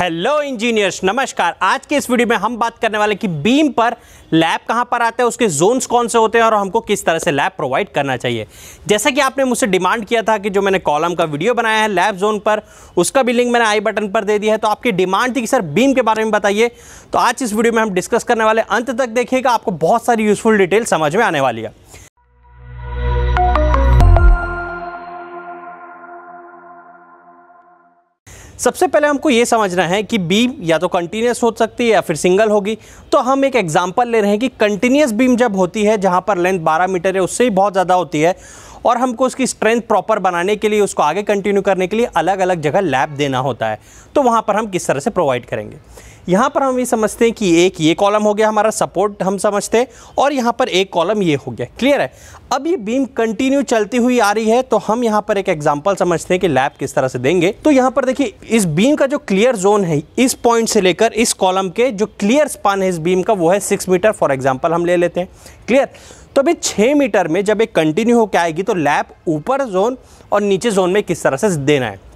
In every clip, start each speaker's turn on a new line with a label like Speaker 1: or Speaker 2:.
Speaker 1: hello engineers नमस्कार आज के इस वीडियो में हम बात करने वाले कि बीम पर लैब कहां पर आता है उसके जोन्स कौन से होते हैं और हमको किस तरह से लैब प्रोवाइड करना चाहिए जैसा कि आपने मुझसे डिमांड किया था कि जो मैंने कॉलम का वीडियो बनाया है लैब जोन पर उसका भी लिंक मैंने आई बटन पर दे दिया है तो आपकी डिमांड थी कि सर बीम के बारे में बताइए तो आज इस वीडियो में हम डिस्कस करने वाले अंत तक देखिएगा आपको बहुत सारी यूजफुल डिटेल समझ में आने वाली है सबसे पहले हमको ये समझना है कि बीम या तो कंटिन्यूस हो सकती है या फिर सिंगल होगी तो हम एक एग्जाम्पल ले रहे हैं कि कंटिन्यूस बीम जब होती है जहाँ पर लेंथ 12 मीटर है उससे ही बहुत ज़्यादा होती है और हमको उसकी स्ट्रेंथ प्रॉपर बनाने के लिए उसको आगे कंटिन्यू करने के लिए अलग अलग जगह लैब देना होता है तो वहाँ पर हम किस तरह से प्रोवाइड करेंगे यहाँ पर हम ये समझते हैं कि एक ये कॉलम हो गया हमारा सपोर्ट हम समझते हैं और यहाँ पर एक कॉलम ये हो गया क्लियर है अब ये बीम कंटिन्यू चलती हुई आ रही है तो हम यहाँ पर एक एग्जाम्पल समझते हैं कि लैब किस तरह से देंगे तो यहाँ पर देखिए इस बीम का जो क्लियर जोन है इस पॉइंट से लेकर इस कॉलम के जो क्लियर स्पान है इस बीम का वो है सिक्स मीटर फॉर एग्जाम्पल हम ले लेते हैं क्लियर तो अभी छः मीटर में जब एक कंटिन्यू होकर आएगी तो लैब ऊपर जोन और नीचे जोन में किस तरह से देना है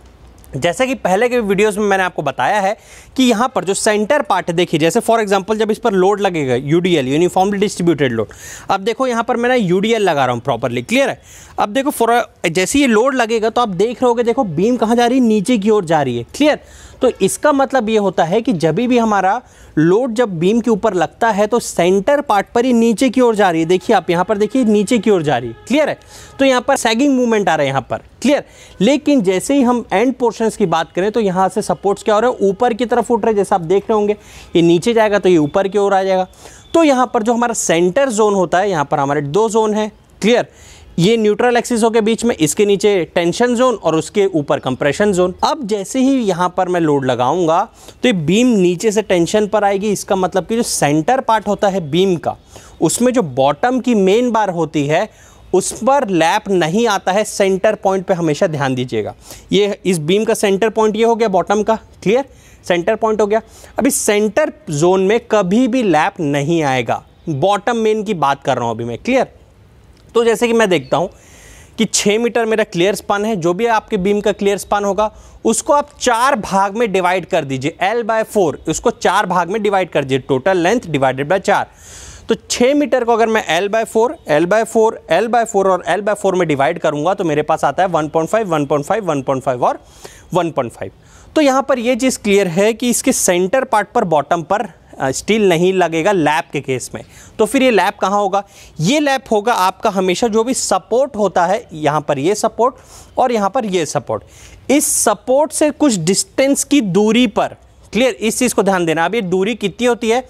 Speaker 1: जैसे कि पहले के वीडियोस में मैंने आपको बताया है कि यहाँ पर जो सेंटर पार्ट देखिए जैसे फॉर एग्जांपल जब इस पर लोड लगेगा U D L uniformly distributed load अब देखो यहाँ पर मैं यू डी एल लगा रहा हूँ प्रॉपरली क्लियर है अब देखो फॉर जैसे ये लोड लगेगा तो आप देख रहे हो देखो बीम कहाँ जा रही है नीचे की ओर जा रही है क्लियर तो इसका मतलब ये होता है कि जब भी हमारा लोड जब बीम के ऊपर लगता है तो सेंटर पार्ट पर ही नीचे की ओर जा रही है देखिए आप यहाँ पर देखिए नीचे की ओर जा रही है क्लियर है तो यहाँ पर सैगिंग मूवमेंट आ रहा है यहाँ पर क्लियर लेकिन जैसे ही हम एंड पोर्शंस की बात करें तो यहाँ से सपोर्ट्स क्या हो रहे हैं ऊपर की तरफ उठ रहे हैं जैसे आप देख रहे होंगे ये नीचे जाएगा तो ये ऊपर की ओर आ जाएगा तो यहाँ पर जो हमारा सेंटर जोन होता है यहाँ पर हमारे दो जोन है क्लियर ये न्यूट्रल एक्सिसों के बीच में इसके नीचे टेंशन जोन और उसके ऊपर कंप्रेशन जोन अब जैसे ही यहाँ पर मैं लोड लगाऊंगा तो ये बीम नीचे से टेंशन पर आएगी इसका मतलब कि जो सेंटर पार्ट होता है बीम का उसमें जो बॉटम की मेन बार होती है उस पर लैप नहीं आता है सेंटर पॉइंट पे हमेशा ध्यान दीजिएगा ये इस बीम का सेंटर पॉइंट ये हो गया बॉटम का क्लियर सेंटर पॉइंट हो गया अभी सेंटर जोन में कभी भी लैप नहीं आएगा बॉटम मेन की बात कर रहा हूँ अभी मैं क्लियर तो जैसे कि मैं देखता हूँ कि छः मीटर मेरा क्लियर स्पान है जो भी आपके बीम का क्लियर स्पान होगा उसको आप चार भाग में डिवाइड कर दीजिए एल बाय फोर उसको चार भाग में डिवाइड कर दीजिए टोटल लेंथ डिवाइडेड बाय चार तो छः मीटर को अगर मैं L by four L by four L by four और एल बाय फोर में डिवाइड करूंगा तो मेरे पास आता है वन पॉइंट फाइव और वन तो यहाँ पर यह चीज़ क्लियर है कि इसके सेंटर पार्ट पर बॉटम पर स्टील नहीं लगेगा लैप के केस में तो फिर ये लैप कहाँ होगा ये लैप होगा आपका हमेशा जो भी सपोर्ट होता है यहाँ पर ये सपोर्ट और यहाँ पर ये सपोर्ट इस सपोर्ट से कुछ डिस्टेंस की दूरी पर क्लियर इस चीज़ को ध्यान देना अब ये दूरी कितनी होती है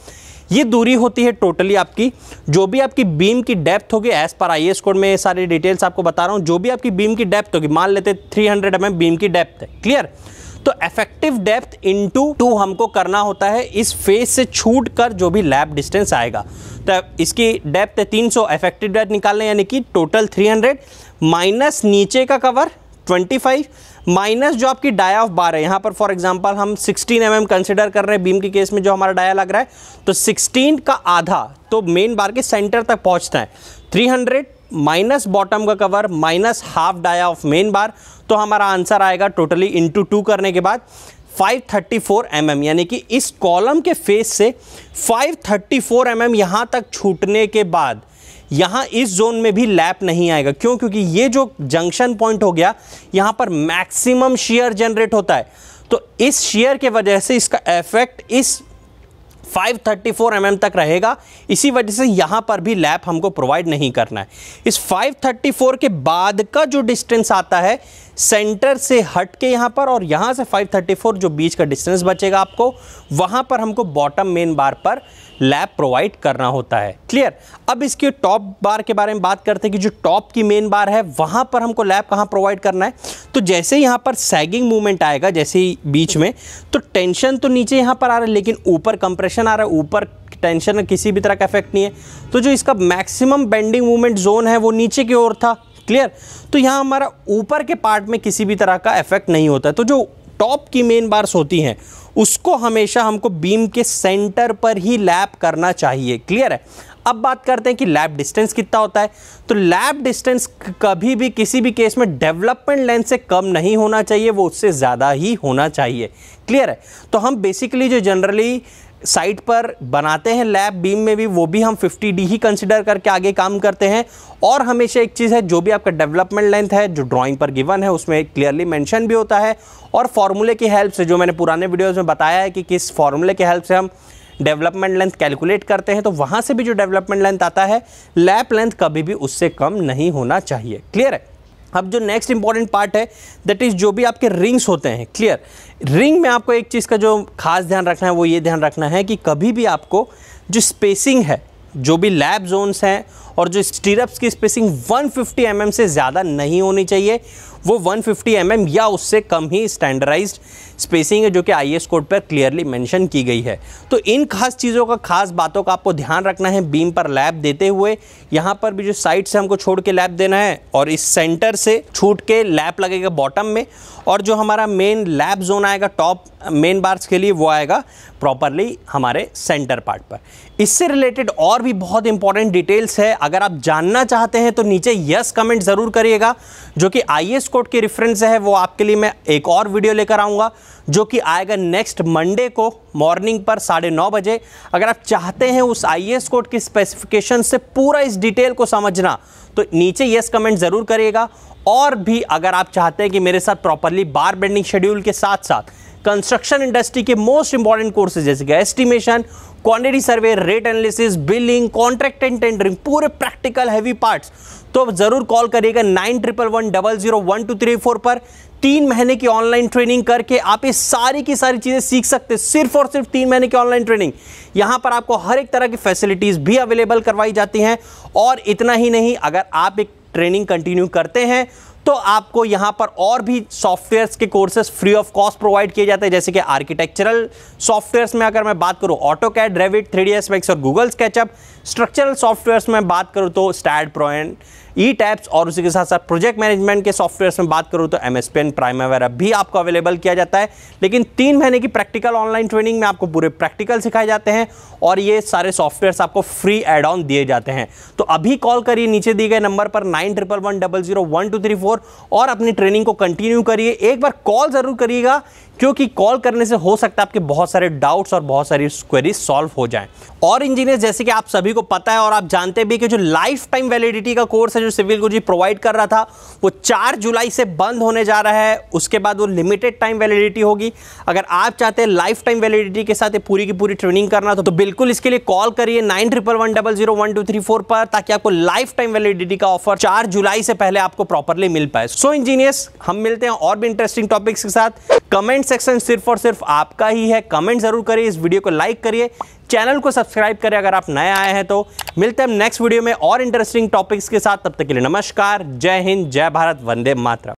Speaker 1: ये दूरी होती है टोटली आपकी जो भी आपकी बीम की डेप्थ होगी एज पर आई एस कोड में ये सारी डिटेल्स आपको बता रहा हूँ जो भी आपकी बीम की डेप्थ होगी मान लेते थ्री हंड्रेड एम बीम की डेप्थ है क्लियर तो इफेक्टिव डेप्थ इनटू टू हमको करना होता है इस फेस से छूट कर जो भी लैब डिस्टेंस आएगा तो इसकी डेप्थ है 300 सौ इफेक्टिव डेप्थ निकालने यानी कि टोटल 300 माइनस नीचे का कवर 25 माइनस जो आपकी डाया ऑफ बार है यहाँ पर फॉर एग्जांपल हम 16 एम एम कंसिडर कर रहे हैं बीम के केस में जो हमारा डाया लग रहा है तो 16 का आधा तो मेन बार के सेंटर तक पहुँचता है 300 माइनस बॉटम का cover minus half dia of main bar तो हमारा आंसर आएगा टोटली इंटू टू करने के बाद 534 mm यानी कि इस कॉलम के फेस से 534 mm यहाँ तक छूटने के बाद यहाँ इस जोन में भी लैप नहीं आएगा क्यों क्योंकि ये जो जंक्शन पॉइंट हो गया यहाँ पर मैक्सिमम शेयर जनरेट होता है तो इस शेयर के वजह से इसका इफेक्ट इस 534 mm तक रहेगा इसी वजह से यहाँ पर भी लैप हमको प्रोवाइड नहीं करना है इस 534 के बाद का जो डिस्टेंस आता है सेंटर से हट के यहाँ पर और यहाँ से 534 जो बीच का डिस्टेंस बचेगा आपको वहाँ पर हमको बॉटम मेन बार पर लैब प्रोवाइड करना होता है क्लियर अब इसके टॉप बार के बारे में बात करते हैं कि जो टॉप की मेन बार है वहाँ पर हमको लैब कहाँ प्रोवाइड करना है तो जैसे यहाँ पर सैगिंग मूवमेंट आएगा जैसे ही बीच में तो टेंशन तो नीचे यहाँ पर आ रहा है लेकिन ऊपर कंप्रेशन आ रहा है ऊपर टेंशन किसी भी तरह का इफेक्ट नहीं है तो जो इसका मैक्सिमम बेंडिंग मूवमेंट जोन है वो नीचे की ओर था क्लियर तो यहाँ हमारा ऊपर के पार्ट में किसी भी तरह का इफेक्ट नहीं होता है तो जो टॉप की मेन बार्स होती हैं उसको हमेशा हमको बीम के सेंटर पर ही लैप करना चाहिए क्लियर है अब बात करते हैं कि लैप डिस्टेंस कितना होता है तो लैप डिस्टेंस कभी भी किसी भी केस में डेवलपमेंट लेंथ से कम नहीं होना चाहिए वो उससे ज़्यादा ही होना चाहिए क्लियर है तो हम बेसिकली जो जनरली साइट पर बनाते हैं लैब बीम में भी वो भी हम 50D ही कंसिडर करके आगे काम करते हैं और हमेशा एक चीज़ है जो भी आपका डेवलपमेंट लेंथ है जो ड्राइंग पर गिवन है उसमें क्लियरली मेंशन भी होता है और फॉर्मूले की हेल्प से जो मैंने पुराने वीडियोज़ में बताया है कि किस फार्मूले की हेल्प से हम डेवलपमेंट लेंथ कैलकुलेट करते हैं तो वहाँ से भी जो डेवलपमेंट लेंथ आता है लैप लेंथ कभी भी उससे कम नहीं होना चाहिए क्लियर है अब जो नेक्स्ट इंपॉर्टेंट पार्ट है दैट इज़ जो भी आपके रिंग्स होते हैं क्लियर रिंग में आपको एक चीज़ का जो खास ध्यान रखना है वो ये ध्यान रखना है कि कभी भी आपको जो स्पेसिंग है जो भी लैब जोन्स हैं और जो स्टीरप्स की स्पेसिंग 150 फिफ्टी mm से ज़्यादा नहीं होनी चाहिए वो 150 फिफ्टी mm या उससे कम ही स्टैंडर्डाइज स्पेसिंग है जो कि आई कोड पर क्लियरली मेंशन की गई है तो इन खास चीज़ों का खास बातों का आपको ध्यान रखना है बीम पर लैब देते हुए यहाँ पर भी जो साइड से हमको छोड़ के लैब देना है और इस सेंटर से छूट के लैब लगेगा बॉटम में और जो हमारा मेन लैब जोन आएगा टॉप मेन बार्स के लिए वो आएगा प्रॉपरली हमारे सेंटर पार्ट पर इससे रिलेटेड और भी बहुत इंपॉर्टेंट डिटेल्स है अगर आप जानना चाहते हैं तो नीचे यस कमेंट ज़रूर करिएगा जो कि आई एस कोड की रेफरेंस है वो आपके लिए मैं एक और वीडियो लेकर आऊँगा जो कि आएगा नेक्स्ट मंडे को मॉर्निंग पर साढ़े नौ बजे अगर आप चाहते हैं उस आई एस कोड की स्पेसिफिकेशन से पूरा इस डिटेल को समझना तो नीचे येस कमेंट ज़रूर करिएगा और भी अगर आप चाहते हैं कि मेरे साथ प्रॉपरली बार बेंडिंग शेड्यूल के साथ साथ कंस्ट्रक्शन इंडस्ट्री के मोस्ट इंपॉर्टेंट कोर्सेज जैसे कि estimation quantity survey rate analysis billing contract and tendering पूरे प्रैक्टिकल हैवी पार्ट्स तो ज़रूर कॉल करिएगा nine triple one double zero one two three four पर तीन महीने की ऑनलाइन ट्रेनिंग करके आप ये सारी की सारी चीज़ें सीख सकते हैं सिर्फ और सिर्फ तीन महीने की ऑनलाइन ट्रेनिंग यहाँ पर आपको हर एक तरह की फैसिलिटीज़ भी अवेलेबल करवाई जाती हैं और इतना ही नहीं अगर आप एक ट्रेनिंग कंटिन्यू करते हैं तो आपको यहाँ पर और भी सॉफ्टवेयर्स के courses free of cost provide किए जाते हैं जैसे कि आर्किटेक्चरल सॉफ्टवेयर्स में अगर मैं बात करूँ AutoCAD Revit three D और गूगल स्केचअप स्ट्रक्चरल सॉफ्टवेयर्स में बात करूँ तो स्टैड प्रोएंट ई टैप्स और उसी के साथ साथ प्रोजेक्ट मैनेजमेंट के सॉफ्टवेयर में बात करूँ तो एम एस पेन प्राइम वगैरह भी आपको अवेलेबल किया जाता है लेकिन तीन महीने की प्रैक्टिकल ऑनलाइन ट्रेनिंग में आपको पूरे प्रैक्टिकल सिखाए जाते हैं और ये सारे सॉफ्टवेयर आपको फ्री एड ऑन दिए जाते हैं तो अभी कॉल करिए नीचे दिए गए नंबर पर nine triple one double zero one two three four और अपनी ट्रेनिंग को कंटिन्यू करिए एक बार कॉल ज़रूर करिएगा क्योंकि कॉल करने से हो सकता है आपके बहुत सारे डाउट्स और बहुत सारी क्वेरीज सॉल्व हो जाएं और इंजीनियर जैसे कि आप सभी को पता है और आप जानते भी कि जो लाइफ टाइम वैलिडिटी का कोर्स है जो सिविल गुरु जी प्रोवाइड कर रहा था वो चार जुलाई से बंद होने जा रहा है उसके बाद वो लिमिटेड टाइम वैलिडिटी होगी अगर आप चाहते हैं लाइफ टाइम वैलिडिटी के साथ पूरी की पूरी ट्रेनिंग करना तो, तो बिल्कुल इसके लिए कॉल करिए nine triple one double zero one two three four पर ताकि आपको लाइफ टाइम वैलिडिटी का ऑफर चार जुलाई से पहले आपको प्रॉपरली मिल पाए सो इंजीनियर्स हम मिलते हैं और भी इंटरेस्टिंग टॉपिक्स के साथ कमेंट सेक्शन सिर्फ और सिर्फ आपका ही है कमेंट ज़रूर करिए इस वीडियो को लाइक करिए चैनल को सब्सक्राइब करें अगर आप नए आए हैं तो मिलते हैं नेक्स्ट वीडियो में और इंटरेस्टिंग टॉपिक्स के साथ तब तक के लिए नमस्कार जय हिंद जय भारत वंदे मातर